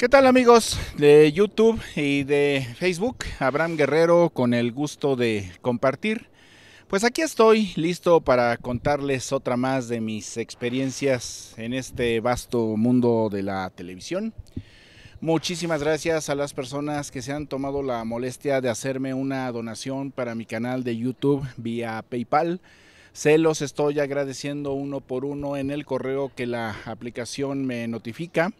¿Qué tal amigos de YouTube y de Facebook? Abraham Guerrero con el gusto de compartir. Pues aquí estoy listo para contarles otra más de mis experiencias en este vasto mundo de la televisión. Muchísimas gracias a las personas que se han tomado la molestia de hacerme una donación para mi canal de YouTube vía PayPal. Se los estoy agradeciendo uno por uno en el correo que la aplicación me notifica.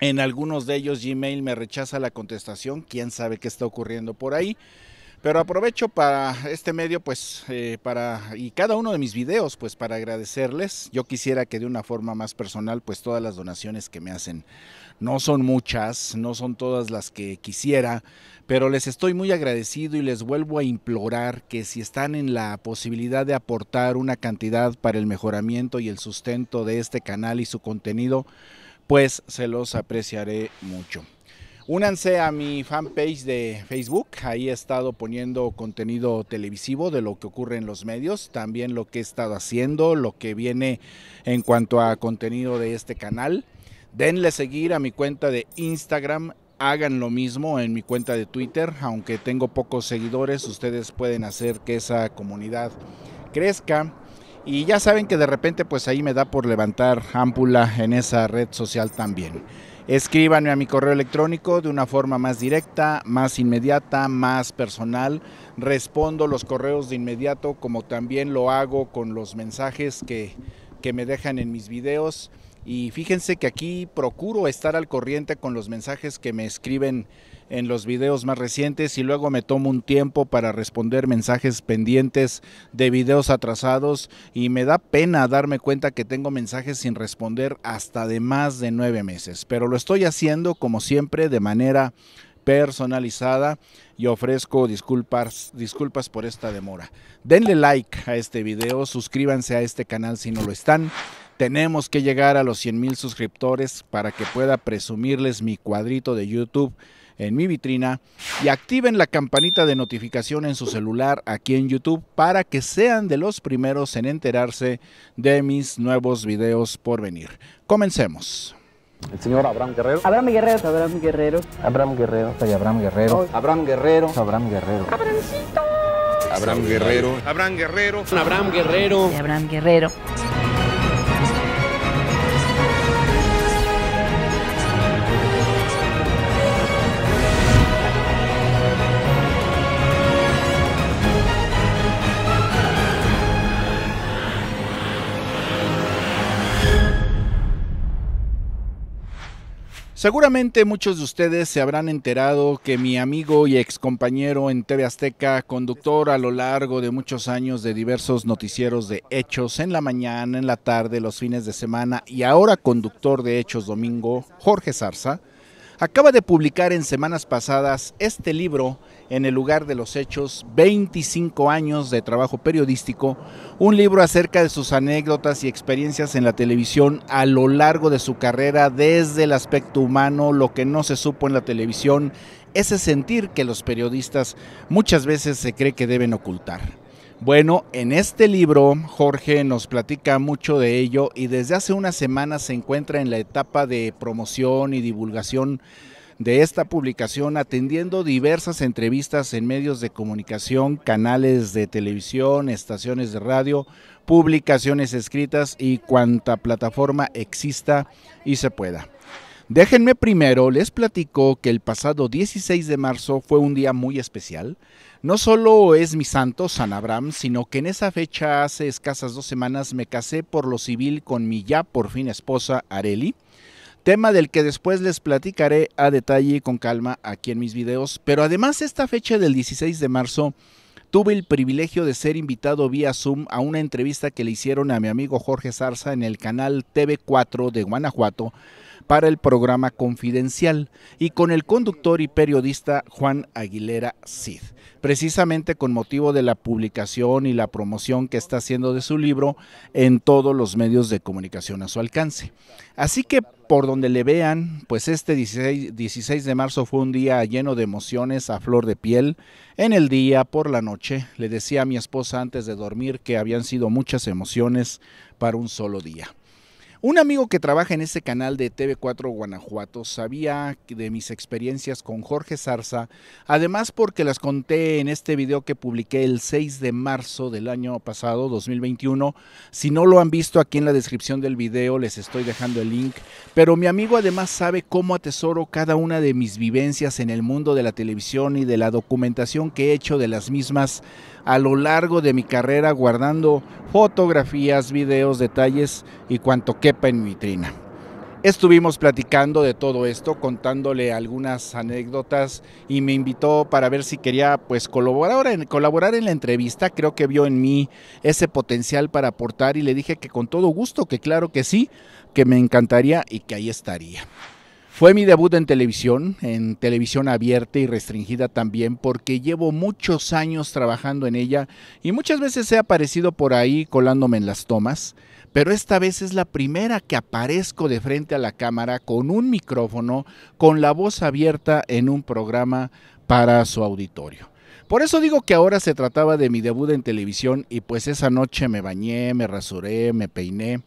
En algunos de ellos Gmail me rechaza la contestación, quién sabe qué está ocurriendo por ahí. Pero aprovecho para este medio, pues, eh, para, y cada uno de mis videos, pues, para agradecerles. Yo quisiera que de una forma más personal, pues, todas las donaciones que me hacen. No son muchas, no son todas las que quisiera, pero les estoy muy agradecido y les vuelvo a implorar que si están en la posibilidad de aportar una cantidad para el mejoramiento y el sustento de este canal y su contenido, pues se los apreciaré mucho. Únanse a mi fanpage de Facebook, ahí he estado poniendo contenido televisivo de lo que ocurre en los medios, también lo que he estado haciendo, lo que viene en cuanto a contenido de este canal. Denle seguir a mi cuenta de Instagram, hagan lo mismo en mi cuenta de Twitter, aunque tengo pocos seguidores, ustedes pueden hacer que esa comunidad crezca. Y ya saben que de repente pues ahí me da por levantar ámpula en esa red social también. Escríbanme a mi correo electrónico de una forma más directa, más inmediata, más personal. Respondo los correos de inmediato como también lo hago con los mensajes que, que me dejan en mis videos. Y fíjense que aquí procuro estar al corriente con los mensajes que me escriben en los videos más recientes y luego me tomo un tiempo para responder mensajes pendientes de videos atrasados y me da pena darme cuenta que tengo mensajes sin responder hasta de más de nueve meses, pero lo estoy haciendo como siempre de manera personalizada y ofrezco disculpas, disculpas por esta demora. Denle like a este video, suscríbanse a este canal si no lo están. Tenemos que llegar a los 100 mil suscriptores para que pueda presumirles mi cuadrito de YouTube en mi vitrina y activen la campanita de notificación en su celular aquí en YouTube para que sean de los primeros en enterarse de mis nuevos videos por venir. Comencemos. El señor Abraham Guerrero. Abraham Guerrero. Abraham Guerrero. Abraham Guerrero. Abraham Guerrero. Abraham Guerrero. Abraham Guerrero. Abraham Guerrero. Abraham Guerrero. Abraham Guerrero. Abraham Guerrero. Abraham Guerrero. Seguramente muchos de ustedes se habrán enterado que mi amigo y ex compañero en TV Azteca, conductor a lo largo de muchos años de diversos noticieros de hechos en la mañana, en la tarde, los fines de semana y ahora conductor de hechos domingo, Jorge Sarza, acaba de publicar en semanas pasadas este libro, En el lugar de los hechos, 25 años de trabajo periodístico, un libro acerca de sus anécdotas y experiencias en la televisión a lo largo de su carrera, desde el aspecto humano, lo que no se supo en la televisión, ese sentir que los periodistas muchas veces se cree que deben ocultar. Bueno, en este libro Jorge nos platica mucho de ello y desde hace unas semanas se encuentra en la etapa de promoción y divulgación de esta publicación atendiendo diversas entrevistas en medios de comunicación, canales de televisión, estaciones de radio, publicaciones escritas y cuanta plataforma exista y se pueda. Déjenme primero, les platico que el pasado 16 de marzo fue un día muy especial no solo es mi santo, San Abraham, sino que en esa fecha, hace escasas dos semanas, me casé por lo civil con mi ya por fin esposa, Areli. Tema del que después les platicaré a detalle y con calma aquí en mis videos. Pero además, esta fecha del 16 de marzo, tuve el privilegio de ser invitado vía Zoom a una entrevista que le hicieron a mi amigo Jorge Zarza en el canal TV4 de Guanajuato para el programa Confidencial y con el conductor y periodista Juan Aguilera Cid. Precisamente con motivo de la publicación y la promoción que está haciendo de su libro en todos los medios de comunicación a su alcance. Así que por donde le vean, pues este 16, 16 de marzo fue un día lleno de emociones a flor de piel. En el día, por la noche, le decía a mi esposa antes de dormir que habían sido muchas emociones para un solo día. Un amigo que trabaja en este canal de TV4 Guanajuato sabía de mis experiencias con Jorge Zarza, además porque las conté en este video que publiqué el 6 de marzo del año pasado, 2021. Si no lo han visto aquí en la descripción del video, les estoy dejando el link. Pero mi amigo además sabe cómo atesoro cada una de mis vivencias en el mundo de la televisión y de la documentación que he hecho de las mismas a lo largo de mi carrera guardando fotografías, videos, detalles y cuanto quepa en vitrina. Estuvimos platicando de todo esto, contándole algunas anécdotas y me invitó para ver si quería pues colaborar colaborar en la entrevista. Creo que vio en mí ese potencial para aportar y le dije que con todo gusto, que claro que sí, que me encantaría y que ahí estaría. Fue mi debut en televisión, en televisión abierta y restringida también, porque llevo muchos años trabajando en ella y muchas veces he aparecido por ahí colándome en las tomas, pero esta vez es la primera que aparezco de frente a la cámara con un micrófono, con la voz abierta en un programa para su auditorio. Por eso digo que ahora se trataba de mi debut en televisión y pues esa noche me bañé, me rasuré, me peiné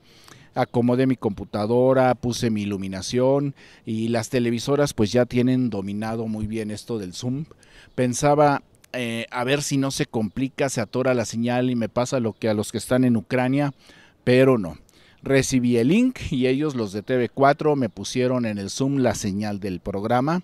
acomodé mi computadora, puse mi iluminación y las televisoras pues ya tienen dominado muy bien esto del Zoom. Pensaba eh, a ver si no se complica, se atora la señal y me pasa lo que a los que están en Ucrania, pero no. Recibí el link y ellos, los de TV4, me pusieron en el Zoom la señal del programa.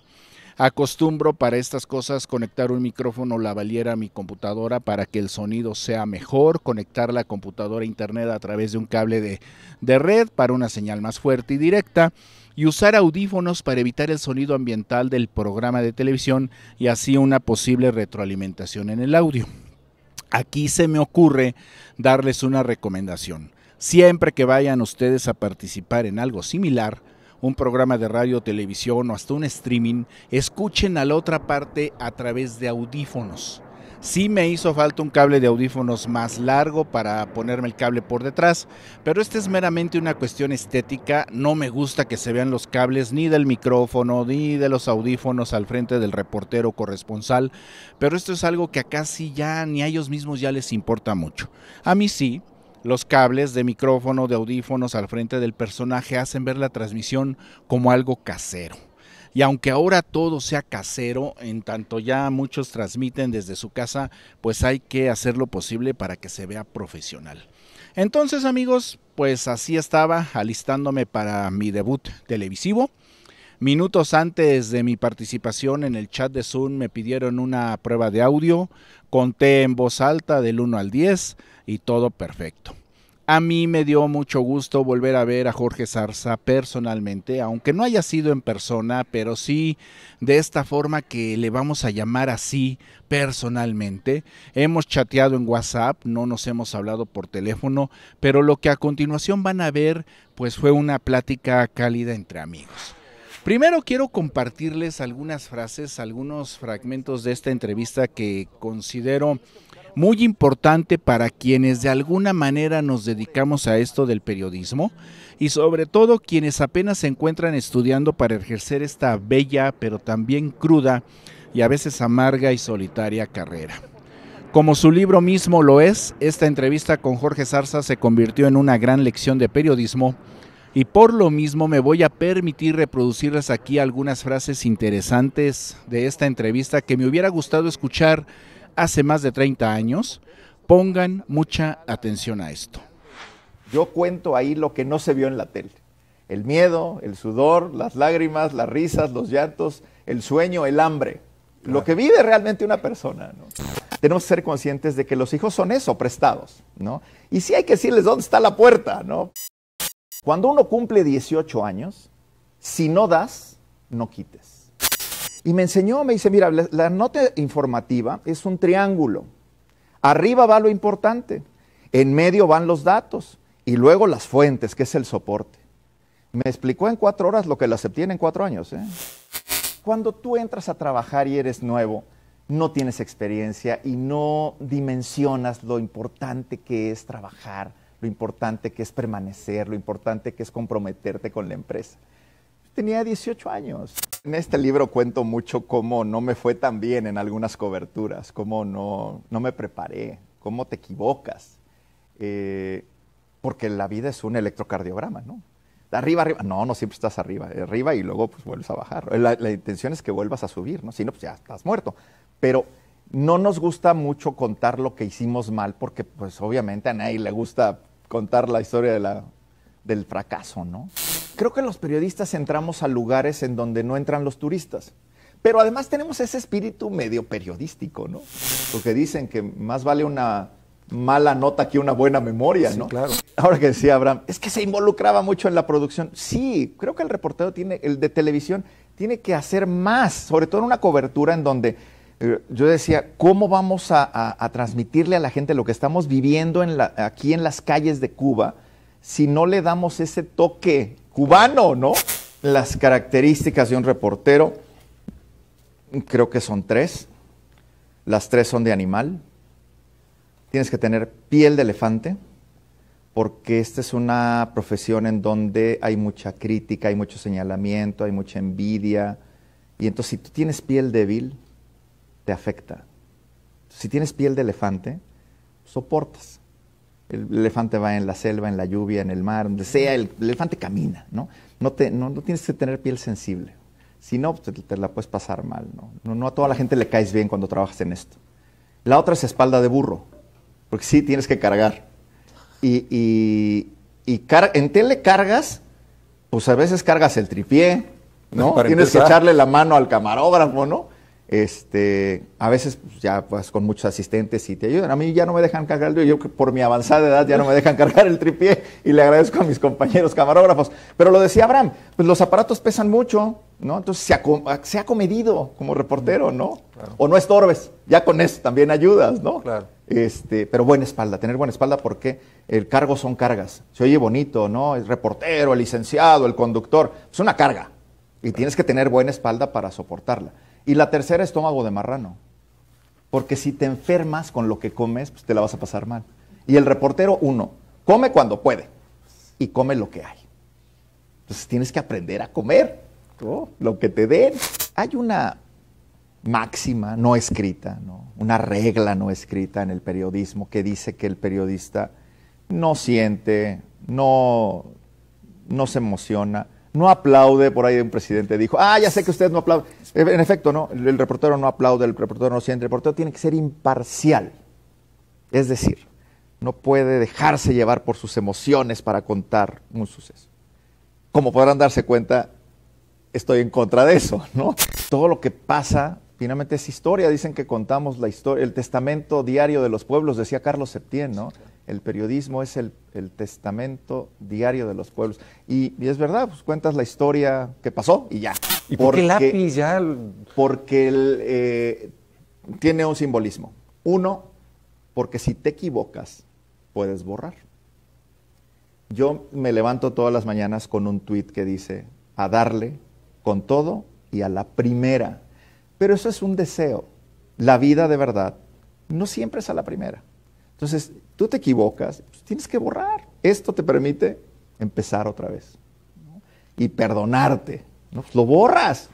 Acostumbro para estas cosas conectar un micrófono valiera a mi computadora para que el sonido sea mejor, conectar la computadora a internet a través de un cable de, de red para una señal más fuerte y directa y usar audífonos para evitar el sonido ambiental del programa de televisión y así una posible retroalimentación en el audio. Aquí se me ocurre darles una recomendación. Siempre que vayan ustedes a participar en algo similar, un programa de radio, televisión o hasta un streaming, escuchen a la otra parte a través de audífonos. Sí me hizo falta un cable de audífonos más largo para ponerme el cable por detrás, pero esta es meramente una cuestión estética. No me gusta que se vean los cables ni del micrófono ni de los audífonos al frente del reportero corresponsal, pero esto es algo que a casi ya ni a ellos mismos ya les importa mucho. A mí sí, los cables de micrófono, de audífonos al frente del personaje hacen ver la transmisión como algo casero. Y aunque ahora todo sea casero, en tanto ya muchos transmiten desde su casa, pues hay que hacer lo posible para que se vea profesional. Entonces amigos, pues así estaba alistándome para mi debut televisivo. Minutos antes de mi participación en el chat de Zoom me pidieron una prueba de audio, conté en voz alta del 1 al 10, y todo perfecto. A mí me dio mucho gusto volver a ver a Jorge Zarza personalmente, aunque no haya sido en persona, pero sí de esta forma que le vamos a llamar así personalmente. Hemos chateado en WhatsApp, no nos hemos hablado por teléfono, pero lo que a continuación van a ver pues fue una plática cálida entre amigos. Primero quiero compartirles algunas frases, algunos fragmentos de esta entrevista que considero muy importante para quienes de alguna manera nos dedicamos a esto del periodismo y sobre todo quienes apenas se encuentran estudiando para ejercer esta bella pero también cruda y a veces amarga y solitaria carrera. Como su libro mismo lo es, esta entrevista con Jorge Zarza se convirtió en una gran lección de periodismo y por lo mismo me voy a permitir reproducirles aquí algunas frases interesantes de esta entrevista que me hubiera gustado escuchar hace más de 30 años, pongan mucha atención a esto. Yo cuento ahí lo que no se vio en la tele. El miedo, el sudor, las lágrimas, las risas, los llantos, el sueño, el hambre. Lo que vive realmente una persona. ¿no? Tenemos que ser conscientes de que los hijos son eso, prestados. ¿no? Y sí hay que decirles dónde está la puerta. ¿no? Cuando uno cumple 18 años, si no das, no quites. Y me enseñó, me dice, mira, la, nota informativa es un triángulo. Arriba va lo importante, en medio van los datos y luego las fuentes, que es el soporte. Me explicó en cuatro horas lo que la acepté en cuatro años. ¿eh? Cuando tú entras a trabajar y eres nuevo, no tienes experiencia y no dimensionas lo importante que es trabajar, lo importante que es permanecer, lo importante que es comprometerte con la empresa tenía 18 años. En este libro cuento mucho cómo no me fue tan bien en algunas coberturas, cómo no, no me preparé, cómo te equivocas. Eh, porque la vida es un electrocardiograma, ¿no? Arriba, arriba. No, no siempre estás arriba. Arriba y luego pues vuelves a bajar. La, la intención es que vuelvas a subir, ¿no? Si no, pues ya estás muerto. Pero no nos gusta mucho contar lo que hicimos mal porque pues obviamente a nadie le gusta contar la historia de la del fracaso, ¿no? Creo que los periodistas entramos a lugares en donde no entran los turistas. Pero además tenemos ese espíritu medio periodístico, ¿no? Porque dicen que más vale una mala nota que una buena memoria, ¿no? claro. Ahora que decía Abraham, es que se involucraba mucho en la producción. Sí, creo que el reportero tiene, el de televisión, tiene que hacer más, sobre todo en una cobertura en donde eh, yo decía, ¿cómo vamos a, transmitirle a la gente lo que estamos viviendo aquí en las calles de Cuba? si no le damos ese toque cubano, ¿no? Las características de un reportero, creo que son tres. Las tres son de animal. Tienes que tener piel de elefante, porque esta es una profesión en donde hay mucha crítica, hay mucho señalamiento, hay mucha envidia. Y entonces si tú tienes piel débil, te afecta. Si tienes piel de elefante, soportas el elefante va en la selva, en la lluvia, en el mar, donde sea, el, elefante camina, ¿no? No, te, no, no, tienes que tener piel sensible. Si no, pues, te, la puedes pasar mal, ¿no? ¿no? a toda la gente le caes bien cuando trabajas en esto. La otra es espalda de burro, porque sí tienes que cargar. Y, y, y car en tele cargas, pues a veces cargas el tripié, ¿no? tienes que echarle la mano al camarógrafo, ¿no? Este, a veces pues, ya pues, con muchos asistentes y te ayudan. A mí ya no me dejan cargar yo por mi avanzada edad ya no me dejan cargar el tripié y le agradezco a mis compañeros camarógrafos. Pero lo decía Abraham, pues los aparatos pesan mucho, ¿no? Entonces se ha, comedido como reportero, ¿no? O no estorbes, ya con eso también ayudas, ¿no? Este, pero buena espalda, tener buena espalda porque el cargo son cargas. Se oye bonito, ¿no? El reportero, el licenciado, el conductor, es una carga y tienes que tener buena espalda para soportarla. Y la tercera, estómago de marrano. Porque si te enfermas con lo que comes, pues te la vas a pasar mal. Y el reportero, uno, come cuando puede y come lo que hay. Entonces tienes que aprender a comer lo que te den. Hay una máxima no escrita, ¿no? una regla no escrita en el periodismo que dice que el periodista no siente, no, no se emociona, no aplaude. Por ahí un presidente dijo, ah, ya sé que usted no aplaude. Eh, en efecto, ¿no? El reportero no aplaude, el reportero no siente, el reportero tiene que ser imparcial. Es decir, no puede dejarse llevar por sus emociones para contar un suceso. Como podrán darse cuenta, estoy en contra de eso, ¿no? Todo lo que pasa finalmente es historia. Dicen que contamos la historia, el testamento diario de los pueblos, decía Carlos Septién, ¿no? el periodismo es el, testamento diario de los pueblos. Y, es verdad, pues cuentas la historia que pasó y ya. ¿Y por qué lápiz ya? Porque eh, tiene un simbolismo. Uno, porque si te equivocas, puedes borrar. Yo me levanto todas las mañanas con un tuit que dice, a darle con todo y a la primera. Pero eso es un deseo. La vida de verdad no siempre es a la primera. Entonces, tú te equivocas, pues, tienes que borrar. Esto te permite empezar otra vez y perdonarte. ¿no? Pues, lo borras.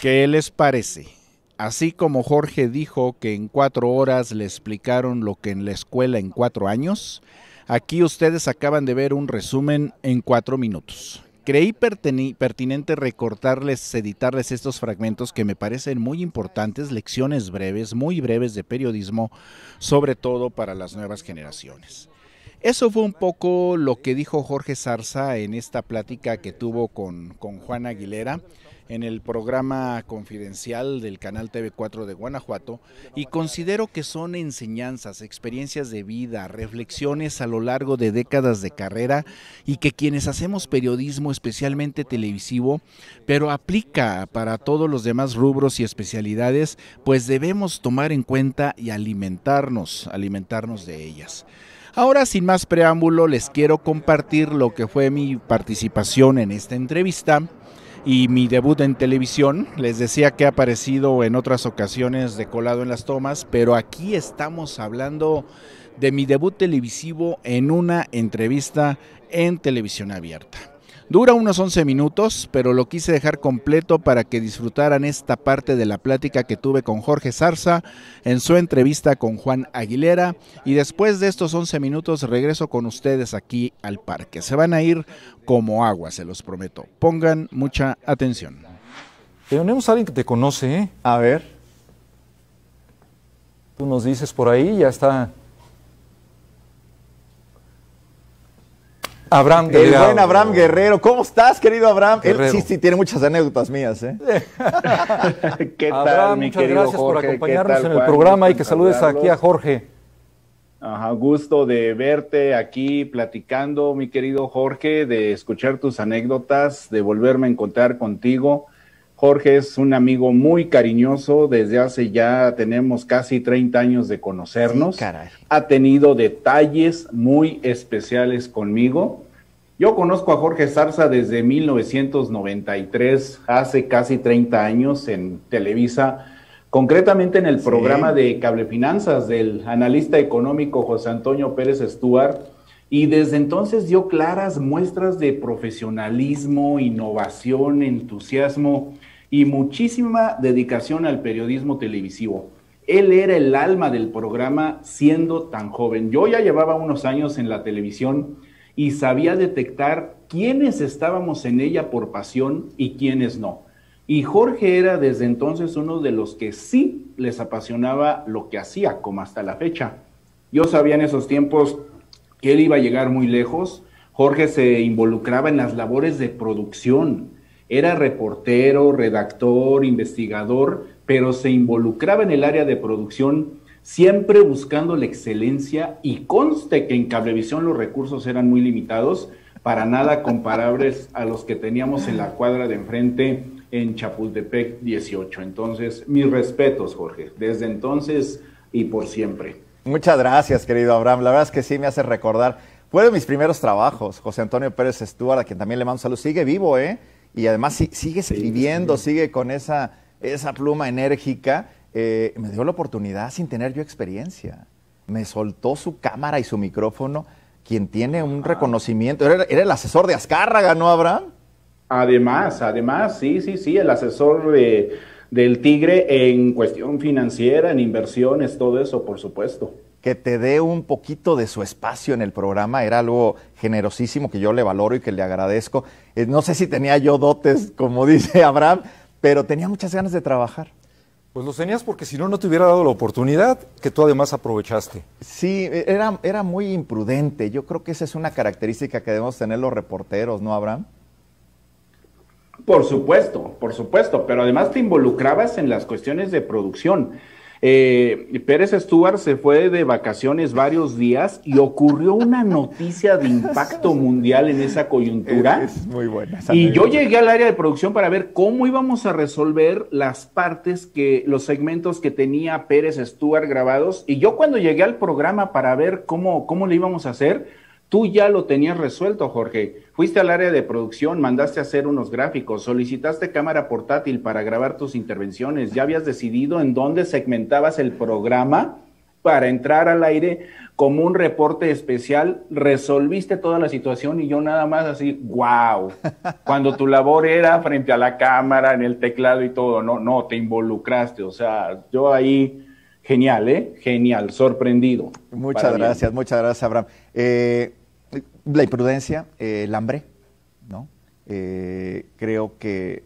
¿Qué les parece? Así como Jorge dijo que en cuatro horas le explicaron lo que en la escuela en cuatro años, aquí ustedes acaban de ver un resumen en cuatro minutos. Creí pertinente recortarles, editarles estos fragmentos que me parecen muy importantes, lecciones breves, muy breves de periodismo, sobre todo para las nuevas generaciones. Eso fue un poco lo que dijo Jorge Sarza en esta plática que tuvo con, con Juan Aguilera en el programa confidencial del canal TV4 de Guanajuato y considero que son enseñanzas, experiencias de vida, reflexiones a lo largo de décadas de carrera y que quienes hacemos periodismo, especialmente televisivo, pero aplica para todos los demás rubros y especialidades, pues debemos tomar en cuenta y alimentarnos, alimentarnos de ellas. Ahora, sin más preámbulo, les quiero compartir lo que fue mi participación en esta entrevista y mi debut en televisión. Les decía que ha aparecido en otras ocasiones de colado en las tomas, pero aquí estamos hablando de mi debut televisivo en una entrevista en televisión abierta. Dura unos 11 minutos, pero lo quise dejar completo para que disfrutaran esta parte de la plática que tuve con Jorge Zarza en su entrevista con Juan Aguilera. Y después de estos 11 minutos regreso con ustedes aquí al parque. Se van a ir como agua, se los prometo. Pongan mucha atención. Eh, tenemos a alguien que te conoce, ¿eh? A ver. Tú nos dices por ahí, ya está Abraham Guerrero. El buen Abraham Guerrero. ¿Cómo estás, querido Abraham? Él sí, sí, tiene muchas anécdotas mías. ¿eh? ¿Qué tal, Abraham, muchas gracias por acompañarnos en el programa y que saludes aquí a Jorge. Ajá, gusto de verte aquí platicando, mi querido Jorge, de escuchar tus anécdotas, de volverme a encontrar contigo. Jorge es un amigo muy cariñoso, desde hace ya tenemos casi 30 años de conocernos. ha tenido detalles muy especiales conmigo yo conozco a Jorge Zarza desde 1993, hace casi 30 años en Televisa, concretamente en el programa de Cable Finanzas del analista económico José Antonio Pérez Stuart, y desde entonces dio claras muestras de profesionalismo, innovación, entusiasmo y muchísima dedicación al periodismo televisivo. Él era el alma del programa siendo tan joven. Yo ya llevaba unos años en la televisión, y sabía detectar quiénes estábamos en ella por pasión y quiénes no. Y Jorge era desde entonces uno de los que sí les apasionaba lo que hacía, como hasta la fecha. Yo sabía en esos tiempos que él iba a llegar muy lejos. Jorge se involucraba en las labores de producción. Era reportero, redactor, investigador, pero se involucraba en el área de producción siempre buscando la excelencia y conste que en Cablevisión los recursos eran muy limitados, para nada comparables a los que teníamos en la cuadra de enfrente en Chapultepec 18. Entonces, mis respetos, Jorge, desde entonces y por siempre. Muchas gracias, querido Abraham. La verdad es que sí me hace recordar. Fue de mis primeros trabajos, José Antonio Pérez Stuart, a quien también le mando salud. Sigue vivo, ¿eh? Y además sigue escribiendo, sigue con esa, esa pluma enérgica eh, me dio la oportunidad sin tener yo experiencia. Me soltó su cámara y su micrófono, quien tiene un ah. reconocimiento. Era, el asesor de Azcárraga, ¿no, Abraham? Además, además, sí, sí, sí, el asesor del Tigre en cuestión financiera, en inversiones, todo eso, por supuesto. Que te dé un poquito de su espacio en el programa era algo generosísimo que yo le valoro y que le agradezco. Eh, no sé si tenía yo dotes, como dice Abraham, pero tenía muchas ganas de trabajar. Pues lo tenías porque si no, no te hubiera dado la oportunidad que tú además aprovechaste. Sí, e, era, era muy imprudente. Yo creo que esa es una característica que debemos tener los reporteros, ¿no, Abraham? Por supuesto, por supuesto, pero además te involucrabas en las cuestiones de producción. Eh, Pérez Stuart se fue de vacaciones varios días y ocurrió una noticia de impacto mundial en esa coyuntura. muy buena. Y yo llegué al área de producción para ver cómo íbamos a resolver las partes que, los segmentos que tenía Pérez Stuart grabados. Y yo cuando llegué al programa para ver cómo, cómo le íbamos a hacer, Tú ya lo tenías resuelto, Jorge. Fuiste al área de producción, mandaste a hacer unos gráficos, solicitaste cámara portátil para grabar tus intervenciones, ya habías decidido en dónde segmentabas el programa para entrar al aire como un reporte especial, resolviste toda la situación y yo nada más así, wow, cuando tu labor era frente a la cámara, en el teclado y todo, no, no, te involucraste, o sea, yo ahí, genial, ¿eh? Genial, sorprendido. Muchas gracias, muchas gracias, Abraham. Eh, la imprudencia, eh, el hambre, ¿no? Eh, creo que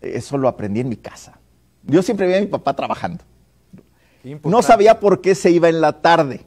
eso lo aprendí en mi casa. Yo siempre vi a mi papá trabajando. No sabía por qué se iba en la tarde,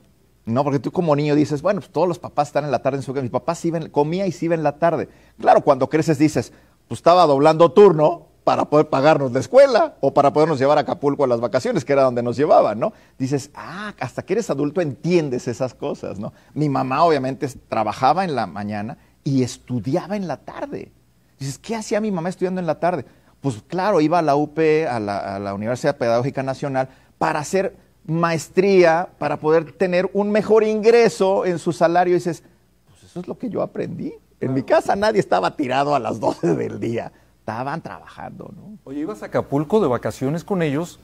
¿no? Porque tú como niño dices, bueno, pues todos los papás están en la tarde en su casa. Mi papá comía y se iba en la tarde. Claro, cuando creces dices, pues estaba doblando turno, para poder pagarnos la escuela o para podernos llevar a Acapulco a las vacaciones, que era donde nos llevaban, ¿no? Dices, ah, hasta que eres adulto entiendes esas cosas, ¿no? Mi mamá obviamente trabajaba en la mañana y estudiaba en la tarde. Dices, ¿qué hacía mi mamá estudiando en la tarde? Pues claro, iba a la UP, a la, Universidad Pedagógica Nacional, para hacer maestría, para poder tener un mejor ingreso en su salario. dices, pues eso es lo que yo aprendí. En mi casa nadie estaba tirado a las 12 del día estaban trabajando, ¿no? Oye, ibas a Acapulco de vacaciones con ellos,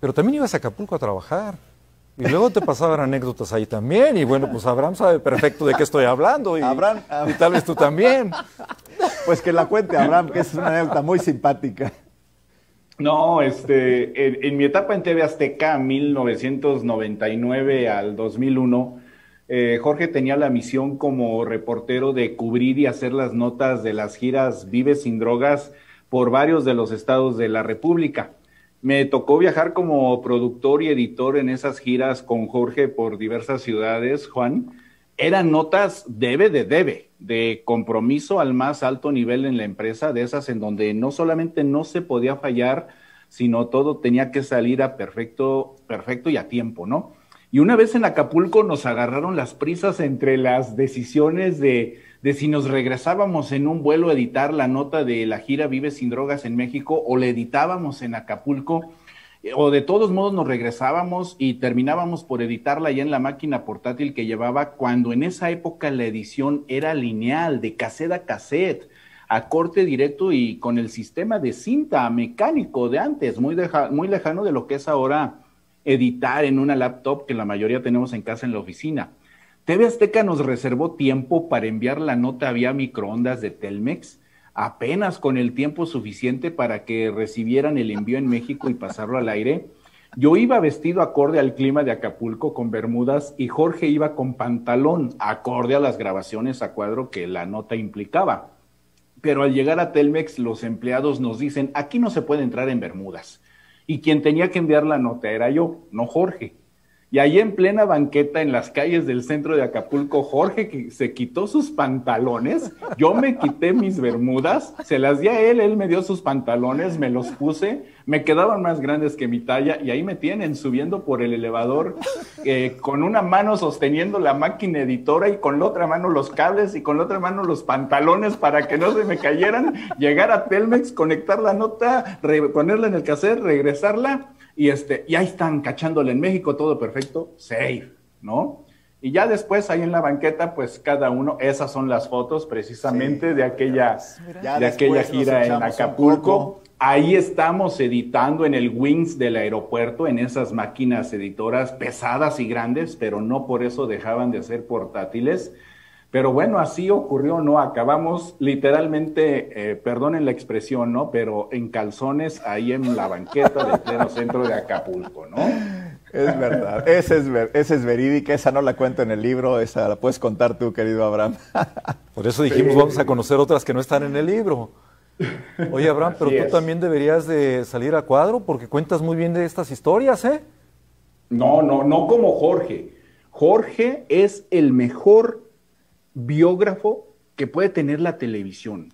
pero también ibas a Acapulco a trabajar. Y luego te pasaban anécdotas ahí también. Y bueno, pues Abraham sabe perfecto de qué estoy hablando. Y, Abraham, y tal vez tú también. Pues que la cuente Abraham, que es una anécdota muy simpática. No, este, en, en mi etapa en TV Azteca, 1999 al 2001, eh, Jorge tenía la misión como reportero de cubrir y hacer las notas de las giras Vive sin drogas por varios de los estados de la República. Me tocó viajar como productor y editor en esas giras con Jorge por diversas ciudades, Juan. Eran notas debe de debe, de compromiso al más alto nivel en la empresa, de esas en donde no solamente no se podía fallar, sino todo tenía que salir a perfecto, perfecto y a tiempo, ¿no? Y una vez en Acapulco nos agarraron las prisas entre las decisiones de, si nos regresábamos en un vuelo a editar la nota de la gira Vive sin drogas en México o la editábamos en Acapulco eh, o de todos modos nos regresábamos y terminábamos por editarla ya en la máquina portátil que llevaba cuando en esa época la edición era lineal, de cassette a cassette, a corte directo y con el sistema de cinta mecánico de antes, muy, muy lejano de lo que es ahora editar en una laptop que la mayoría tenemos en casa en la oficina. TV Azteca nos reservó tiempo para enviar la nota vía microondas de Telmex, apenas con el tiempo suficiente para que recibieran el envío en México y pasarlo al aire. Yo iba vestido acorde al clima de Acapulco con bermudas y Jorge iba con pantalón, acorde a las grabaciones a cuadro que la nota implicaba. Pero al llegar a Telmex, los empleados nos dicen, aquí no se puede entrar en bermudas y quien tenía que enviar la nota era yo, no Jorge. Y ahí en plena banqueta, en las calles del centro de Acapulco, Jorge que se quitó sus pantalones, yo me quité mis bermudas, se las di a él, él me dio sus pantalones, me los puse, me quedaban más grandes que mi talla y ahí me tienen subiendo por el elevador eh, con una mano sosteniendo la máquina editora y con la otra mano los cables y con la otra mano los pantalones para que no se me cayeran, llegar a Telmex, conectar la nota, ponerla en el cassette, regresarla y, este, y ahí están cachándole en México, todo perfecto, safe, ¿no? Y ya después ahí en la banqueta, pues cada uno, esas son las fotos precisamente de aquella, de aquella gira en Acapulco. Ahí estamos editando en el Wings del aeropuerto, en esas máquinas editoras pesadas y grandes, pero no por eso dejaban de ser portátiles. Pero bueno, así ocurrió, ¿no? Acabamos literalmente, eh, perdonen la expresión, ¿no? Pero en calzones ahí en la banqueta del pleno centro de Acapulco, ¿no? Es verdad, esa es, es verídica, esa no la cuento en el libro, esa la puedes contar tú, querido Abraham. Por eso dijimos, vamos a conocer otras que no están en el libro. Oye, Abraham, pero tú también deberías de salir a cuadro porque cuentas muy bien de estas historias, ¿eh? No, no, no como Jorge. Jorge es el mejor biógrafo que puede tener la televisión.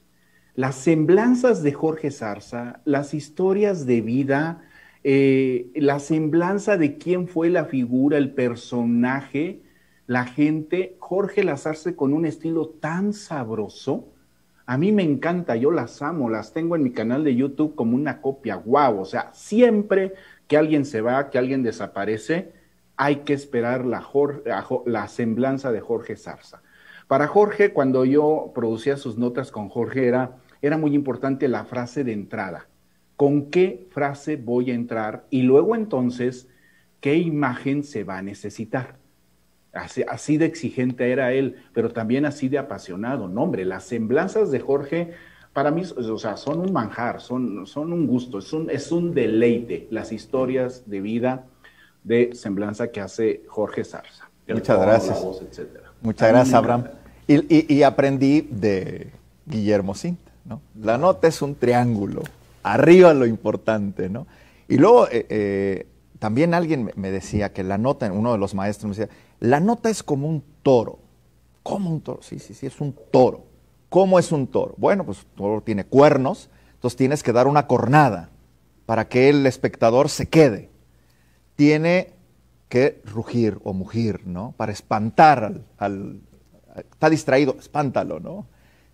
Las semblanzas de Jorge Zarza, las historias de vida, eh, la semblanza de quién fue la figura, el personaje, la gente, Jorge Lazarce con un estilo tan sabroso. A mí me encanta, yo las amo, las tengo en mi canal de YouTube como una copia, guau. o sea, siempre que alguien se va, que alguien desaparece, hay que esperar la, la semblanza de Jorge Zarza. Para Jorge, cuando yo producía sus notas con Jorge, era, era muy importante la frase de entrada. ¿Con qué frase voy a entrar? Y luego entonces, ¿qué imagen se va a necesitar? Así, de exigente era él, pero también así de apasionado. No, hombre, las semblanzas de Jorge para mí, o sea, son un manjar, son, son un gusto, es un, es un deleite las historias de vida de semblanza que hace Jorge Sarsa. Muchas gracias. Muchas gracias, Abraham. Y, aprendí de Guillermo Cinta, ¿no? La nota es un triángulo, arriba lo importante, ¿no? Y luego eh, eh, también alguien me decía que la nota, uno de los maestros me decía, la nota es como un toro. ¿Cómo un toro? Sí, sí, sí, es un toro. ¿Cómo es un toro? Bueno, pues un toro tiene cuernos, entonces tienes que dar una cornada para que el espectador se quede. Tiene que rugir o mugir, ¿no? Para espantar al, está distraído, espántalo, ¿no?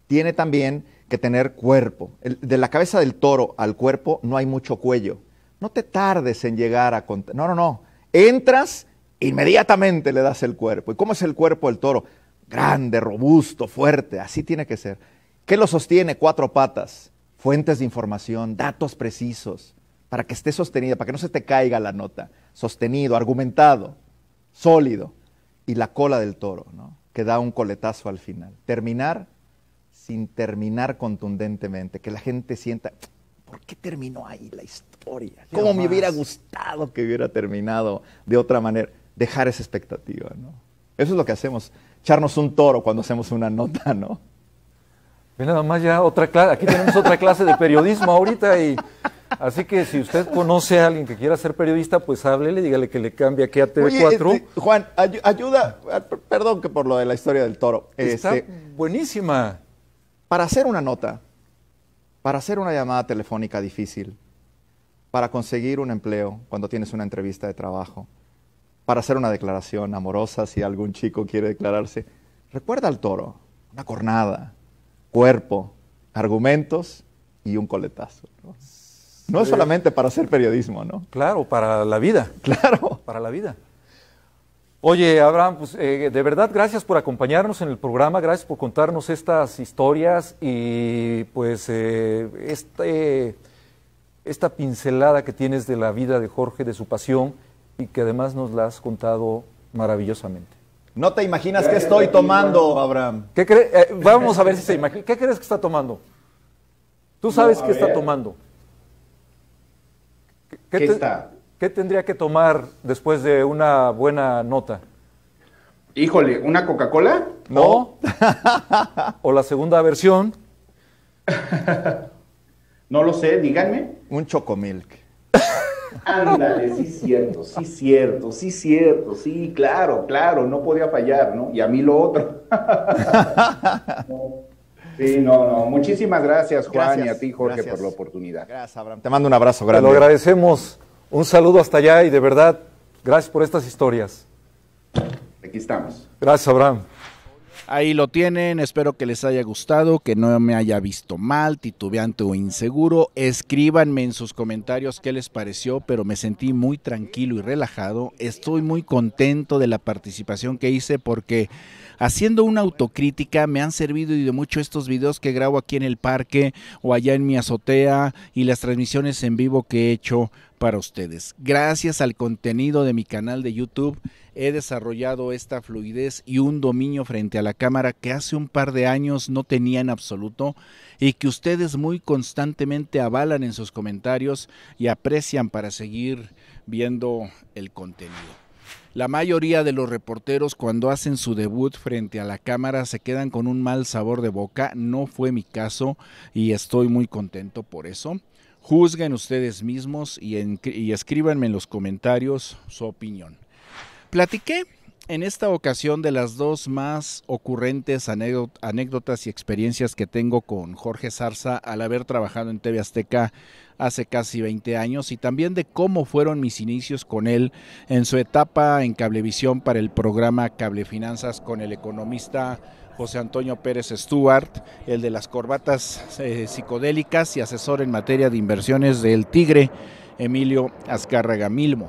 Tiene también que tener cuerpo. de la cabeza del toro al cuerpo no hay mucho cuello. No te tardes en llegar a... No, no, no. Entras, inmediatamente le das el cuerpo. ¿Y cómo es el cuerpo del toro? Grande, robusto, fuerte, así tiene que ser. ¿Qué lo sostiene? Cuatro patas, fuentes de información, datos precisos, para que esté sostenida, para que no se te caiga la nota. Sostenido, argumentado, sólido. Y la cola del toro, ¿no? que da un coletazo al final. Terminar sin terminar contundentemente, que la gente sienta, ¿por qué terminó ahí la historia? ¿Cómo me hubiera gustado que hubiera terminado de otra manera? Dejar esa expectativa, ¿no? Eso es lo que hacemos, echarnos un toro cuando hacemos una nota, ¿no? nada más ya otra clase, aquí tenemos otra clase de periodismo ahorita y Así que si usted conoce a alguien que quiera ser periodista, pues háblele, dígale que le cambie aquí a TV4. Este, Juan, ayuda, perdón que por lo de la historia del toro. Está este, buenísima. Para hacer una nota, para hacer una llamada telefónica difícil, para conseguir un empleo cuando tienes una entrevista de trabajo, para hacer una declaración amorosa si algún chico quiere declararse, recuerda al toro, una cornada, cuerpo, argumentos y un coletazo. No es solamente para hacer periodismo, ¿no? Claro, para la vida. Claro. Para la vida. Oye, Abraham, pues eh, de verdad gracias por acompañarnos en el programa, gracias por contarnos estas historias y pues eh, este, esta pincelada que tienes de la vida de Jorge, de su pasión y que además nos la has contado maravillosamente. No te imaginas qué estoy tomando, Abraham. Eh, vamos a ver si se imagina. ¿Qué crees que está tomando? Tú sabes que qué está tomando. ¿Qué, está? ¿Qué tendría que tomar después de una buena nota? Híjole, ¿una Coca-Cola? No. ¿O la segunda versión? no lo sé, díganme. Un chocomilk. Ándale, sí cierto, sí cierto, sí cierto, sí, claro, claro, no podía fallar, ¿no? Y a mí lo otro. Sí, no, no. Muchísimas gracias, Juan, y a ti, Jorge, por la oportunidad. Gracias, Abraham. Te mando un abrazo grande. Te lo agradecemos. Un saludo hasta allá y de verdad, gracias por estas historias. Aquí estamos. Gracias, Abraham. Ahí lo tienen, espero que les haya gustado, que no me haya visto mal, titubeante o inseguro. Escríbanme en sus comentarios qué les pareció, pero me sentí muy tranquilo y relajado. Estoy muy contento de la participación que hice porque haciendo una autocrítica, me han servido y de mucho estos videos que grabo aquí en el parque o allá en mi azotea y las transmisiones en vivo que he hecho para ustedes. Gracias al contenido de mi canal de YouTube he desarrollado esta fluidez y un dominio frente a la cámara que hace un par de años no tenía en absoluto y que ustedes muy constantemente avalan en sus comentarios y aprecian para seguir viendo el contenido. La mayoría de los reporteros cuando hacen su debut frente a la cámara se quedan con un mal sabor de boca, no fue mi caso y estoy muy contento por eso. Juzguen ustedes mismos y, escríbanme en los comentarios su opinión. Platiqué en esta ocasión de las dos más ocurrentes anécdotas y experiencias que tengo con Jorge Zarza al haber trabajado en TV Azteca hace casi 20 años y también de cómo fueron mis inicios con él en su etapa en Cablevisión para el programa Cable Finanzas con el economista José Antonio Pérez Stuart, el de las corbatas eh, psicodélicas y asesor en materia de inversiones del Tigre, Emilio Azcárraga Milmo.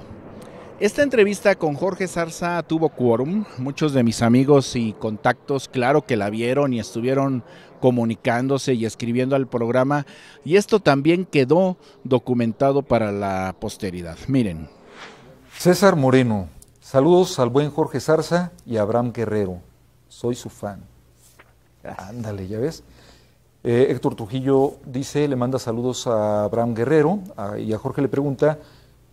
Esta entrevista con Jorge Zarza tuvo quórum. Muchos de mis amigos y contactos, claro que la vieron y estuvieron comunicándose y escribiendo al programa. Y esto también quedó documentado para la posteridad. Miren. César Moreno, saludos al buen Jorge Zarza y a Abraham Guerrero. Soy su fan. Ándale, ya ves. Eh, Héctor Trujillo dice, le manda saludos a Abraham Guerrero ah, y a Jorge le pregunta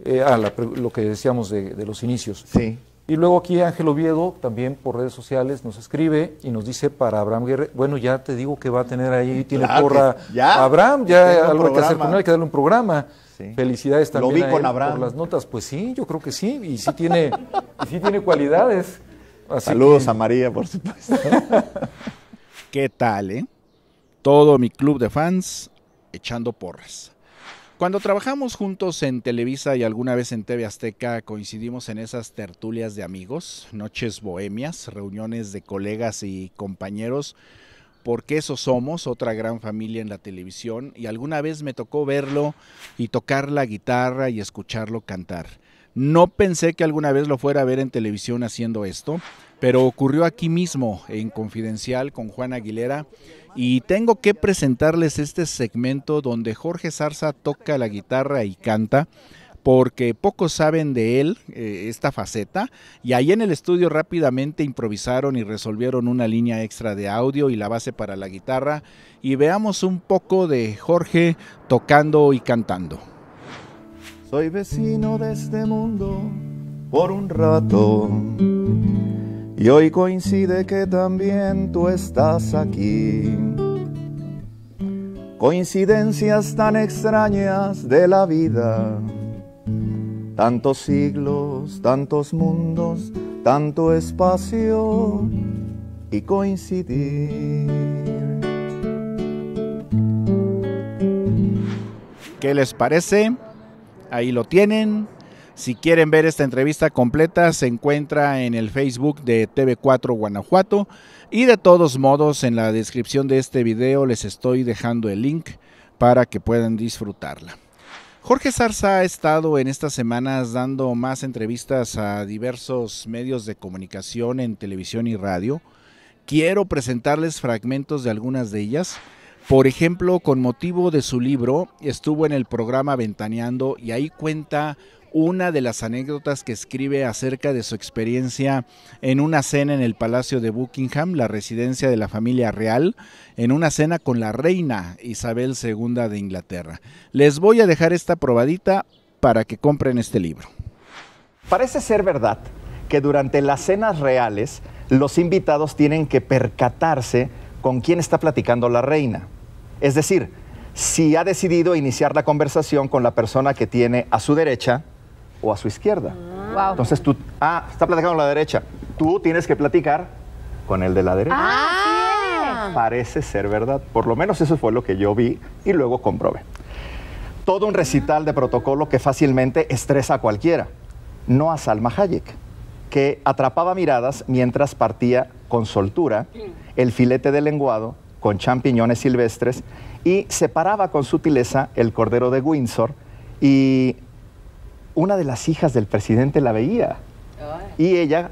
eh, ah, lo que decíamos de, los inicios. Sí. Y luego aquí Ángel Oviedo, también por redes sociales, nos escribe y nos dice para Abraham Guerrero, bueno, ya te digo que va a tener ahí, tiene porra ya, Abraham, ya algo que hacer con él, hay que darle un programa. Sí. Felicidades también con por las notas. Pues sí, yo creo que sí, y sí tiene, y sí tiene cualidades. Saludos a María, por supuesto. ¿Qué tal, eh? Todo mi club de fans echando porras. Cuando trabajamos juntos en Televisa y alguna vez en TV Azteca, coincidimos en esas tertulias de amigos, noches bohemias, reuniones de colegas y compañeros, porque eso somos, otra gran familia en la televisión, y alguna vez me tocó verlo y tocar la guitarra y escucharlo cantar. No pensé que alguna vez lo fuera a ver en televisión haciendo esto, pero ocurrió aquí mismo, en Confidencial, con Juan Aguilera, y tengo que presentarles este segmento donde Jorge Zarza toca la guitarra y canta porque pocos saben de él eh, esta faceta y ahí en el estudio rápidamente improvisaron y resolvieron una línea extra de audio y la base para la guitarra y veamos un poco de Jorge tocando y cantando. Soy vecino de este mundo por un rato y hoy coincide que también tú estás aquí. Coincidencias tan extrañas de la vida. Tantos siglos, tantos mundos, tanto espacio y coincidir. ¿Qué les parece? Ahí lo tienen. Si quieren ver esta entrevista completa, se encuentra en el Facebook de TV4 Guanajuato. Y de todos modos, en la descripción de este video les estoy dejando el link para que puedan disfrutarla. Jorge Sarza ha estado en estas semanas dando más entrevistas a diversos medios de comunicación en televisión y radio. Quiero presentarles fragmentos de algunas de ellas. Por ejemplo, con motivo de su libro, estuvo en el programa Ventaneando y ahí cuenta una de las anécdotas que escribe acerca de su experiencia en una cena en el Palacio de Buckingham, la residencia de la familia real, en una cena con la reina Isabel II de Inglaterra. Les voy a dejar esta probadita para que compren este libro. Parece ser verdad que durante las cenas reales los invitados tienen que percatarse con quién está platicando la reina. Es decir, si ha decidido iniciar la conversación con la persona que tiene a su derecha, o a su izquierda. Entonces tú, ah, está platicando con la derecha. Tú tienes que platicar con el de la derecha. Ah. ah Parece ser verdad. Por lo menos eso fue lo que yo vi y luego comprobé. Todo un recital de protocolo que fácilmente estresa a cualquiera. No a Salma Hayek, que atrapaba miradas mientras partía con soltura el filete de lenguado con champiñones silvestres y separaba con sutileza el cordero de Windsor y una de las hijas del presidente la veía y ella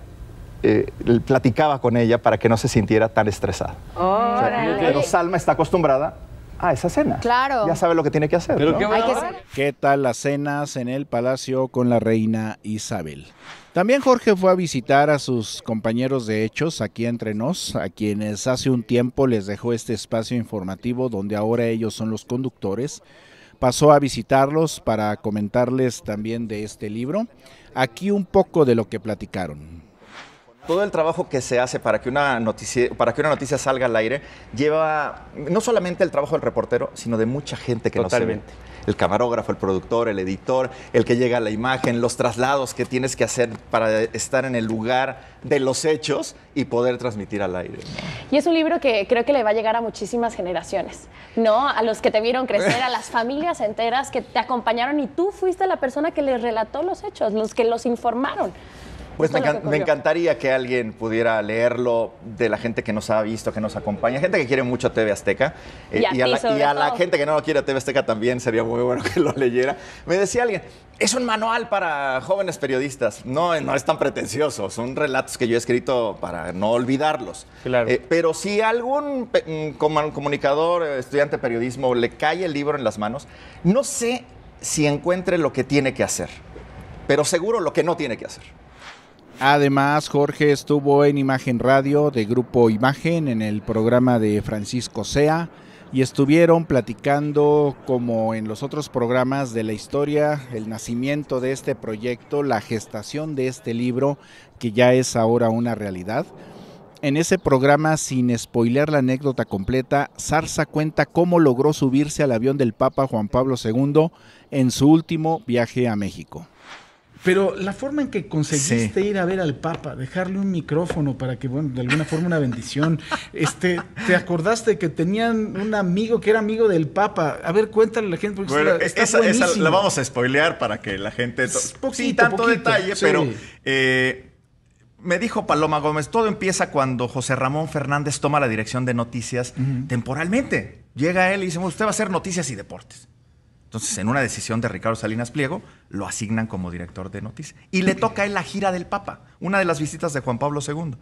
eh, platicaba con ella para que no se sintiera tan estresada. pero Salma está acostumbrada a esa cena. Claro. Ya sabe lo que tiene que hacer. qué, qué, tal las cenas en el palacio con la reina Isabel? También Jorge fue a visitar a sus compañeros de hechos aquí entre nos, a quienes hace un tiempo les dejó este espacio informativo donde ahora ellos son los conductores pasó a visitarlos para comentarles también de este libro. Aquí un poco de lo que platicaron. Todo el trabajo que se hace para que, una noticia, para que una noticia salga al aire lleva no solamente el trabajo del reportero, sino de mucha gente que lo hace el camarógrafo, el productor, el editor, el que llega a la imagen, los traslados que tienes que hacer para estar en el lugar de los hechos y poder transmitir al aire. Y es un libro que creo que le va a llegar a muchísimas generaciones, ¿no? A los que te vieron crecer, a las familias enteras que te acompañaron y tú fuiste la persona que les relató los hechos, los que los informaron. Pues me, encantaría que alguien pudiera leerlo de la gente que nos ha visto, que nos acompaña, gente que quiere mucho TV Azteca eh, y, a, la, gente que no lo quiere TV Azteca también sería muy bueno que lo leyera. Me decía alguien, es un manual para jóvenes periodistas. No, no es tan pretencioso, son relatos que yo he escrito para no olvidarlos. Eh, pero si algún mm, comunicador, estudiante de periodismo le cae el libro en las manos, no sé si encuentre lo que tiene que hacer, pero seguro lo que no tiene que hacer. Además, Jorge estuvo en Imagen Radio de Grupo Imagen en el programa de Francisco Sea y estuvieron platicando, como en los otros programas, de la historia, el nacimiento de este proyecto, la gestación de este libro, que ya es ahora una realidad. En ese programa, sin spoiler la anécdota completa, Zarza cuenta cómo logró subirse al avión del Papa Juan Pablo II en su último viaje a México. Pero la forma en que conseguiste ir a ver al Papa, dejarle un micrófono para que, bueno, de alguna forma una bendición, este, te acordaste que tenían un amigo que era amigo del Papa. A ver, cuéntale a la gente. Porque esa, esa, la vamos a spoilear para que la gente. Poquito, sí, tanto detalle, pero. Eh, me dijo Paloma Gómez, todo empieza cuando José Ramón Fernández toma la dirección de noticias temporalmente. Llega él y dice, usted va a hacer noticias y deportes. Entonces, en una decisión de Ricardo Salinas Pliego, lo asignan como director de noticias. Y le toca él la gira del Papa, una de las visitas de Juan Pablo II.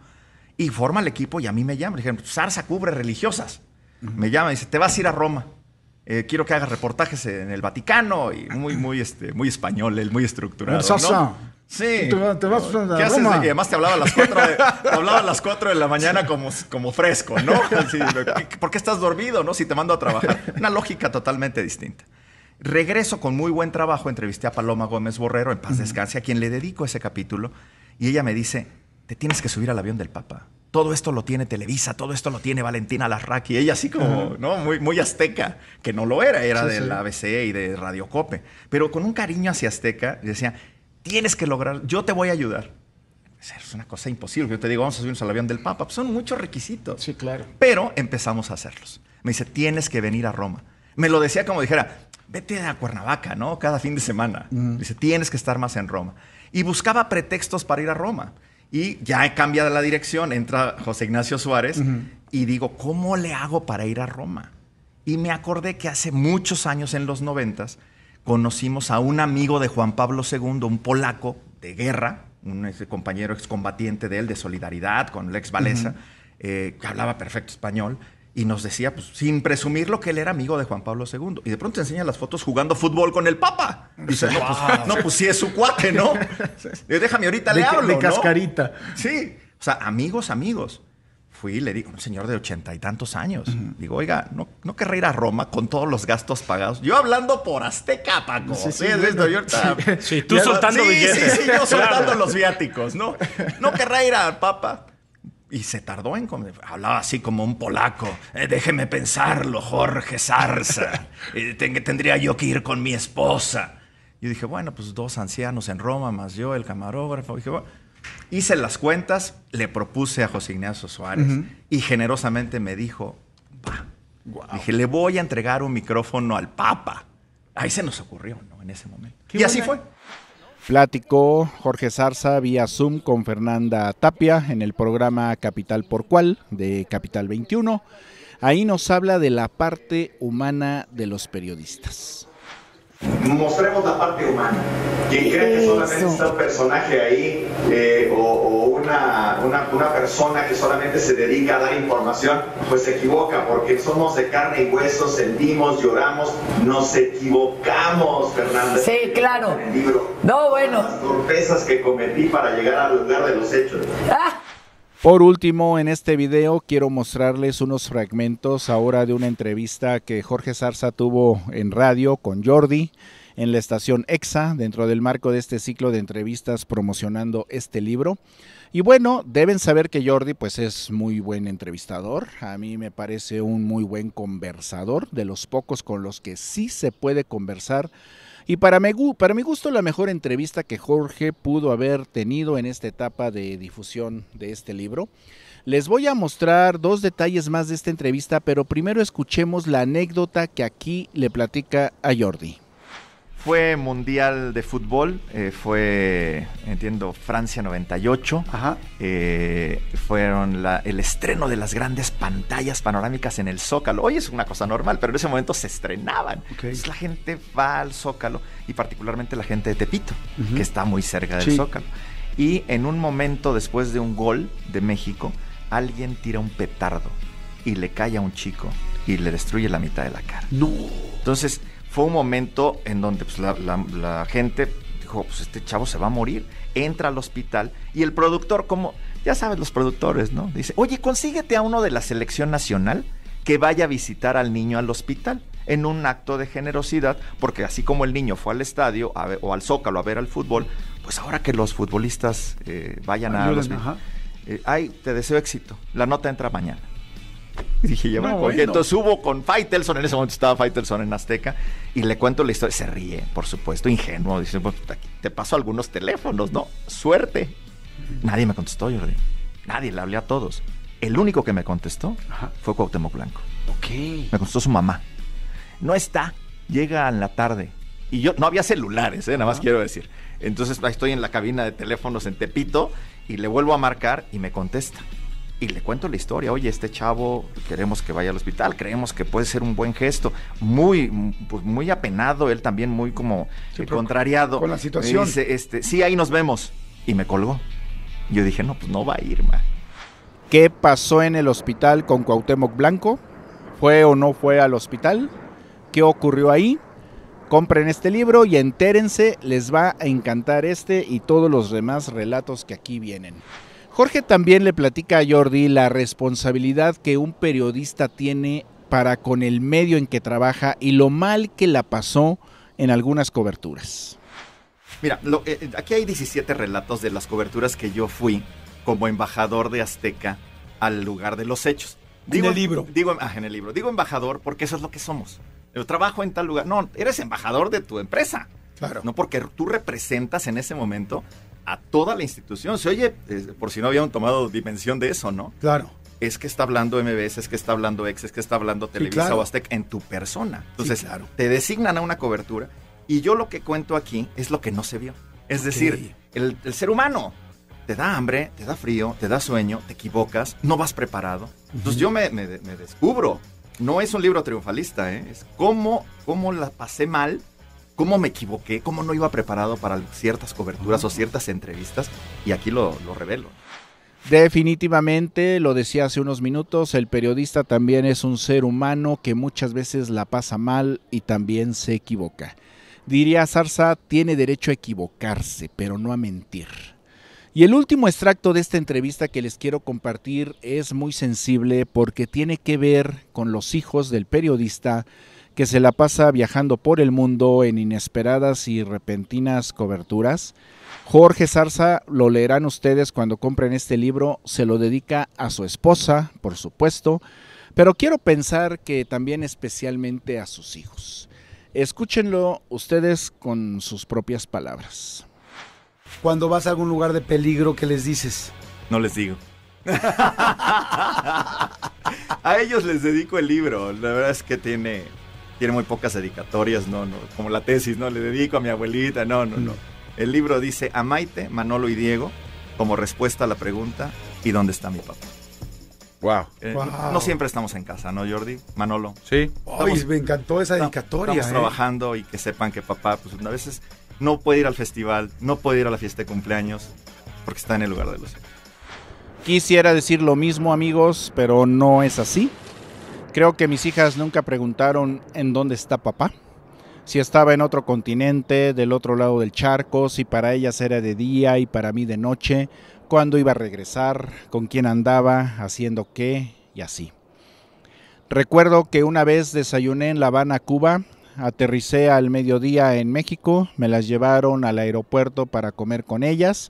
Y forma el equipo y a mí me llaman. Dijeron, Zarza cubre religiosas. Me llama y dice, te vas a ir a Roma. Eh, quiero que hagas reportajes en el Vaticano. Y muy, muy, este, muy español, muy estructurado. ¿no? Sí. ¿Qué haces? Y además te hablaba a las 4 de, la mañana como, como fresco, ¿no? ¿Por qué estás dormido, no? Si te mando a trabajar. Una lógica totalmente distinta. Regreso con muy buen trabajo, entrevisté a Paloma Gómez Borrero, en paz descanse, a quien le dedico ese capítulo, y ella me dice, te tienes que subir al avión del Papa. Todo esto lo tiene Televisa, todo esto lo tiene Valentina Larraqui. Ella así como, ¿no? Muy, muy azteca, que no lo era, era de la ABC y de Radio Cope. Pero con un cariño hacia azteca, decía, tienes que lograr, yo te voy a ayudar. Es una cosa imposible. Yo te digo, vamos a subirnos al avión del Papa. Pues son muchos requisitos. Sí, claro. Pero empezamos a hacerlos. Me dice, tienes que venir a Roma. Me lo decía como dijera, vete a Cuernavaca, ¿no? Cada fin de semana. Dice, tienes que estar más en Roma. Y buscaba pretextos para ir a Roma. Y ya he cambiado la dirección, entra José Ignacio Suárez y digo, ¿cómo le hago para ir a Roma? Y me acordé que hace muchos años, en los noventas, conocimos a un amigo de Juan Pablo II, un polaco de guerra, un compañero excombatiente de él, de solidaridad con Lex Valesa, eh, que hablaba perfecto español y nos decía, pues, sin presumirlo, que él era amigo de Juan Pablo II. Y de pronto te enseña las fotos jugando fútbol con el Papa. dice, no, pues, no, pues sí es su cuate, ¿no? Eh, déjame, ahorita le hablo. De cascarita. Sí. O sea, amigos, amigos. Fui y le digo, un señor de ochenta y tantos años. Digo, oiga, no, no querré ir a Roma con todos los gastos pagados. Yo hablando por Azteca, Paco. Sí, sí, ¿sí? sí tú soltando billetes. Sí, sí, yo soltando los viáticos, ¿no? No querrá ir al Papa. Y se tardó en... Hablaba así como un polaco. Eh, déjeme pensarlo, Jorge Sarza. tendría yo que ir con mi esposa. y dije, bueno, pues dos ancianos en Roma, más yo, el camarógrafo. Hice las cuentas, le propuse a José Ignacio Suárez y generosamente me dijo, Dije, le voy a entregar un micrófono al Papa. Ahí se nos ocurrió, ¿no? En ese momento. y así fue. Platicó Jorge Zarza vía Zoom con Fernanda Tapia en el programa Capital por Cual de Capital 21. Ahí nos habla de la parte humana de los periodistas. Mostremos la parte humana. Quien cree que solamente está un personaje ahí eh, o una, una, persona que solamente se dedica a dar información, pues se equivoca, porque somos de carne y hueso, sentimos, lloramos, nos equivocamos, Fernanda Sí, claro. el libro. No, bueno. que cometí para llegar lugar de los hechos. Ah. Por último, en este video quiero mostrarles unos fragmentos ahora de una entrevista que Jorge Sarza tuvo en radio con Jordi en la estación EXA dentro del marco de este ciclo de entrevistas promocionando este libro. Y bueno, deben saber que Jordi pues es muy buen entrevistador, a mí me parece un muy buen conversador, de los pocos con los que sí se puede conversar. Y para mi, para mi gusto la mejor entrevista que Jorge pudo haber tenido en esta etapa de difusión de este libro. Les voy a mostrar dos detalles más de esta entrevista, pero primero escuchemos la anécdota que aquí le platica a Jordi fue Mundial de Fútbol, eh, fue, entiendo, Francia 98. Ajá. Eh, fueron el estreno de las grandes pantallas panorámicas en el Zócalo. Hoy es una cosa normal, pero en ese momento se estrenaban. Entonces la gente va al Zócalo y particularmente la gente de Tepito, que está muy cerca del Zócalo. Y en un momento después de un gol de México, alguien tira un petardo y le cae a un chico y le destruye la mitad de la cara. No. Entonces fue un momento en donde pues, la, gente dijo, pues este chavo se va a morir, entra al hospital y el productor, como ya sabes los productores, ¿no? Dice, oye, consíguete a uno de la selección nacional que vaya a visitar al niño al hospital en un acto de generosidad, porque así como el niño fue al estadio o al zócalo a ver al fútbol, pues ahora que los futbolistas eh, vayan a... Los, eh, ay, te deseo éxito. La nota entra mañana. dije, Entonces subo con Faitelson, en ese momento estaba Faitelson en Azteca, y le cuento la historia. Se ríe, por supuesto, ingenuo. Dice, pues, pues, te paso algunos teléfonos, ¿no? Suerte. Nadie me contestó, Jordi. Nadie, le hablé a todos. El único que me contestó fue Cuauhtémoc Blanco. Ok. Me contestó su mamá. No está, llega en la tarde. Y yo, no había celulares, ¿eh? nada más quiero decir. Entonces estoy en la cabina de teléfonos en Tepito y le vuelvo a marcar y me contesta y le cuento la historia. Oye, este chavo queremos que vaya al hospital, creemos que puede ser un buen gesto. Muy, pues, muy apenado, él también muy como eh, contrariado. Con la situación. Dice, este, sí, ahí nos vemos. Y me colgó. Yo dije, no, pues no va a ir, man. ¿Qué pasó en el hospital con Cuauhtémoc Blanco? ¿Fue o no fue al hospital? ¿Qué ocurrió ahí? Compren este libro y entérense, les va a encantar este y todos los demás relatos que aquí vienen. Jorge también le platica a Jordi la responsabilidad que un periodista tiene para con el medio en que trabaja y lo mal que la pasó en algunas coberturas. Mira, eh, eh, aquí hay 17 relatos de las coberturas que yo fui como embajador de Azteca al lugar de los hechos. Digo, en el libro. Digo, ah, en el libro. Digo embajador porque eso es lo que somos. Yo trabajo en tal lugar. No, eres embajador de tu empresa. Claro. No porque tú representas en ese momento a toda la institución. Se oye, eh, por si no habían tomado dimensión de eso, ¿no? Claro. Es que está hablando MBS, es que está hablando Ex, es que está hablando Televisa o Aztec en tu persona. Entonces, claro. te designan a una cobertura y yo lo que cuento aquí es lo que no se vio. Es decir, el, ser humano te da hambre, te da frío, te da sueño, te equivocas, no vas preparado. Entonces yo me, me, descubro. No es un libro triunfalista, ¿eh? es cómo, cómo la pasé mal cómo me equivoqué, cómo no iba preparado para ciertas coberturas o ciertas entrevistas, y aquí lo, lo revelo. Definitivamente, lo decía hace unos minutos, el periodista también es un ser humano que muchas veces la pasa mal y también se equivoca. Diría Sarza, tiene derecho a equivocarse, pero no a mentir. Y el último extracto de esta entrevista que les quiero compartir es muy sensible porque tiene que ver con los hijos del periodista que se la pasa viajando por el mundo en inesperadas y repentinas coberturas. Jorge Zarza, lo leerán ustedes cuando compren este libro, se lo dedica a su esposa, por supuesto, pero quiero pensar que también especialmente a sus hijos. Escúchenlo ustedes con sus propias palabras. Cuando vas a algún lugar de peligro, ¿qué les dices? No les digo. a ellos les dedico el libro, la verdad es que tiene tiene muy pocas dedicatorias, no, no, como la tesis, no, le dedico a mi abuelita, no, no, no. Mm. El libro dice a Manolo y Diego como respuesta a la pregunta ¿y dónde está mi papá? Wow. Eh, no siempre estamos en casa, ¿no, Jordi? Manolo. Sí. me encantó esa dedicatoria. Estamos ¿eh? trabajando y que sepan que papá, pues a veces no puede ir al festival, no puede ir a la fiesta de cumpleaños, porque está en el lugar de los. Quisiera decir lo mismo, amigos, pero no es así. Creo que mis hijas nunca preguntaron en dónde está papá, si estaba en otro continente, del otro lado del charco, si para ellas era de día y para mí de noche, cuándo iba a regresar, con quién andaba, haciendo qué y así. Recuerdo que una vez desayuné en La Habana, Cuba, aterricé al mediodía en México, me las llevaron al aeropuerto para comer con ellas,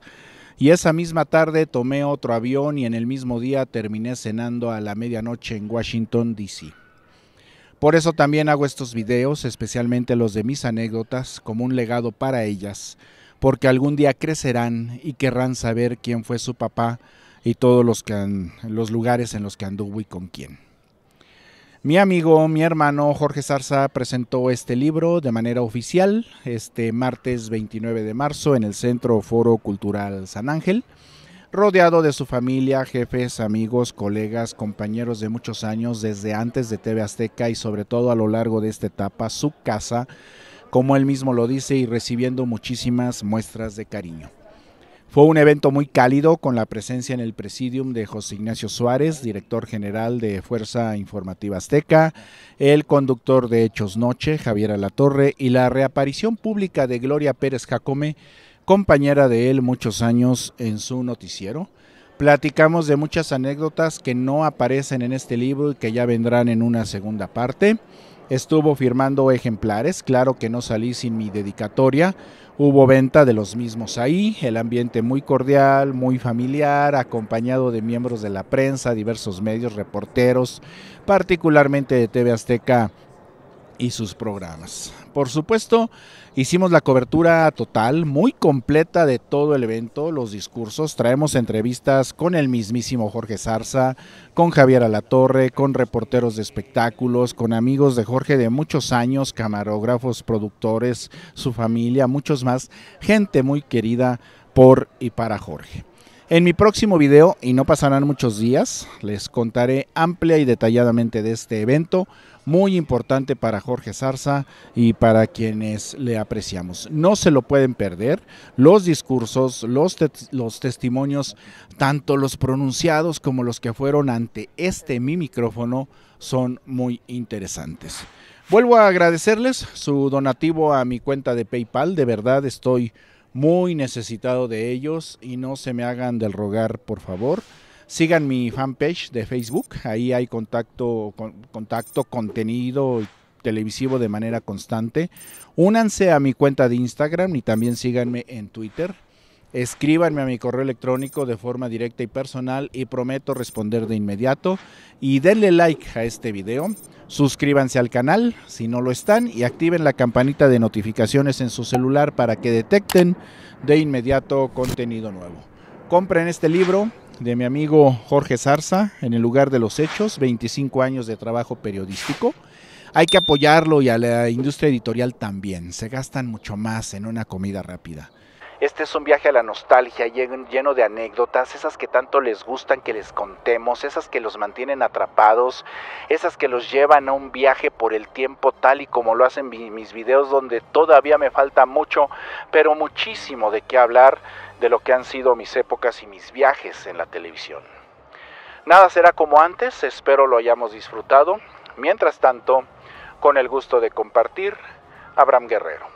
y esa misma tarde tomé otro avión y en el mismo día terminé cenando a la medianoche en Washington, D.C. Por eso también hago estos videos, especialmente los de mis anécdotas, como un legado para ellas, porque algún día crecerán y querrán saber quién fue su papá y todos los, que los lugares en los que anduvo y con quién. Mi amigo, mi hermano Jorge Zarza presentó este libro de manera oficial este martes 29 de marzo en el Centro Foro Cultural San Ángel, rodeado de su familia, jefes, amigos, colegas, compañeros de muchos años desde antes de TV Azteca y sobre todo a lo largo de esta etapa, su casa, como él mismo lo dice, y recibiendo muchísimas muestras de cariño. Fue un evento muy cálido con la presencia en el presidium de José Ignacio Suárez, director general de Fuerza Informativa Azteca, el conductor de Hechos Noche, Javier Alatorre, y la reaparición pública de Gloria Pérez Jacome, compañera de él muchos años en su noticiero. Platicamos de muchas anécdotas que no aparecen en este libro y que ya vendrán en una segunda parte. Estuvo firmando ejemplares, claro que no salí sin mi dedicatoria. Hubo venta de los mismos ahí, el ambiente muy cordial, muy familiar, acompañado de miembros de la prensa, diversos medios, reporteros, particularmente de TV Azteca y sus programas. Por supuesto, hicimos la cobertura total, muy completa de todo el evento, los discursos. Traemos entrevistas con el mismísimo Jorge Zarza, con Javier Alatorre, con reporteros de espectáculos, con amigos de Jorge de muchos años, camarógrafos, productores, su familia, muchos más. Gente muy querida por y para Jorge. En mi próximo video, y no pasarán muchos días, les contaré amplia y detalladamente de este evento, muy importante para Jorge Zarza y para quienes le apreciamos. No se lo pueden perder, los discursos, los, los testimonios, tanto los pronunciados como los que fueron ante este mi micrófono, son muy interesantes. Vuelvo a agradecerles su donativo a mi cuenta de PayPal, de verdad estoy muy necesitado de ellos y no se me hagan del rogar, por favor. Sigan mi fanpage de Facebook, ahí hay contacto, contacto contenido televisivo de manera constante. Únanse a mi cuenta de Instagram y también síganme en Twitter escríbanme a mi correo electrónico de forma directa y personal y prometo responder de inmediato. Y denle like a este video, suscríbanse al canal si no lo están y activen la campanita de notificaciones en su celular para que detecten de inmediato contenido nuevo. Compren este libro de mi amigo Jorge Zarza, En el lugar de los hechos, 25 años de trabajo periodístico hay que apoyarlo y a la industria editorial también. Se gastan mucho más en una comida rápida. Este es un viaje a la nostalgia lleno de anécdotas, esas que tanto les gustan que les contemos, esas que los mantienen atrapados, esas que los llevan a un viaje por el tiempo tal y como lo hacen mis videos donde todavía me falta mucho, pero muchísimo de qué hablar de lo que han sido mis épocas y mis viajes en la televisión. Nada será como antes, espero lo hayamos disfrutado. Mientras tanto, con el gusto de compartir, Abraham Guerrero.